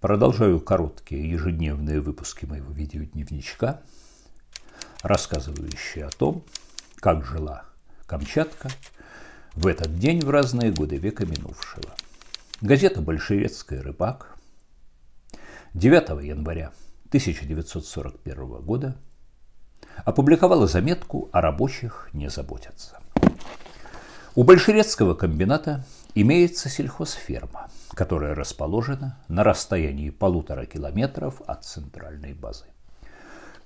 Продолжаю короткие ежедневные выпуски моего видеодневничка, рассказывающие о том, как жила Камчатка в этот день в разные годы века минувшего. Газета «Большевецкий рыбак» 9 января 1941 года опубликовала заметку о рабочих не заботятся. У Большевецкого комбината имеется сельхозферма, которая расположена на расстоянии полутора километров от центральной базы.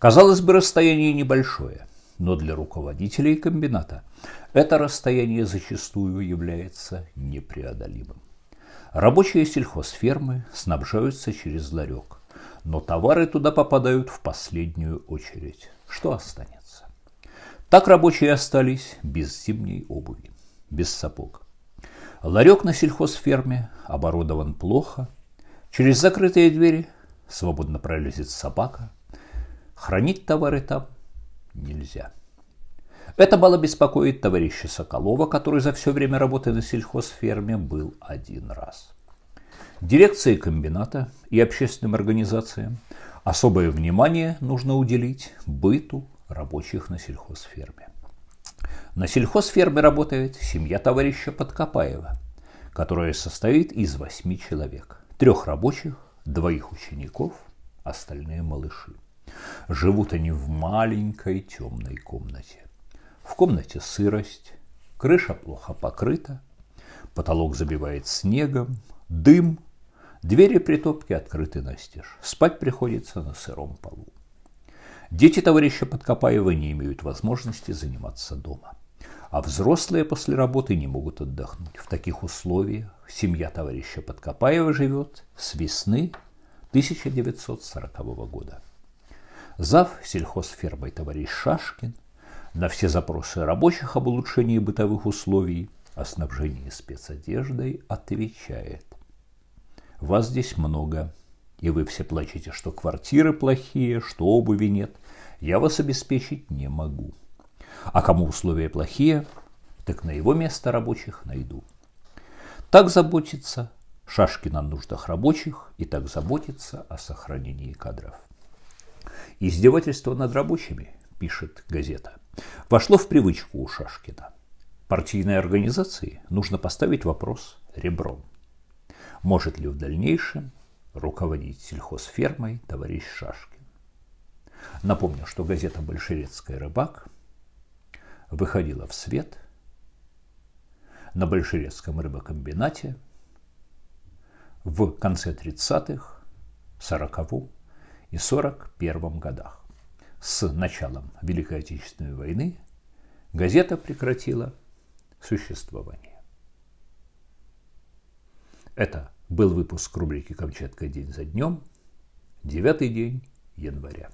Казалось бы, расстояние небольшое, но для руководителей комбината это расстояние зачастую является непреодолимым. Рабочие сельхозфермы снабжаются через ларек, но товары туда попадают в последнюю очередь. Что останется? Так рабочие остались без зимней обуви, без сапог. Ларек на сельхозферме оборудован плохо. Через закрытые двери свободно пролезет собака. Хранить товары там нельзя. Это мало беспокоит товарища Соколова, который за все время работы на сельхозферме был один раз. Дирекции комбината и общественным организациям особое внимание нужно уделить быту рабочих на сельхозферме. На сельхозферме работает семья товарища Подкопаева, которая состоит из восьми человек. Трех рабочих, двоих учеников, остальные малыши. Живут они в маленькой темной комнате. В комнате сырость, крыша плохо покрыта, потолок забивает снегом, дым, двери притопки открыты настежь. Спать приходится на сыром полу. Дети товарища Подкопаева не имеют возможности заниматься дома. А взрослые после работы не могут отдохнуть. В таких условиях семья товарища Подкопаева живет с весны 1940 года. Зав сельхозфермой товарищ Шашкин на все запросы рабочих об улучшении бытовых условий, о снабжении спецодеждой отвечает. Вас здесь много, и вы все плачете, что квартиры плохие, что обуви нет. Я вас обеспечить не могу. А кому условия плохие, так на его место рабочих найду. Так заботится Шашкин о нуждах рабочих и так заботится о сохранении кадров. Издевательство над рабочими, пишет газета, вошло в привычку у Шашкина. Партийной организации нужно поставить вопрос ребром. Может ли в дальнейшем руководить сельхозфермой товарищ Шашкин? Напомню, что газета Большерецкая рыбак» выходила в свет на большерецком рыбокомбинате в конце 30-х, 40 и 41-м годах. С началом Великой Отечественной войны газета прекратила существование. Это был выпуск рубрики «Камчатка. День за днем». Девятый день января.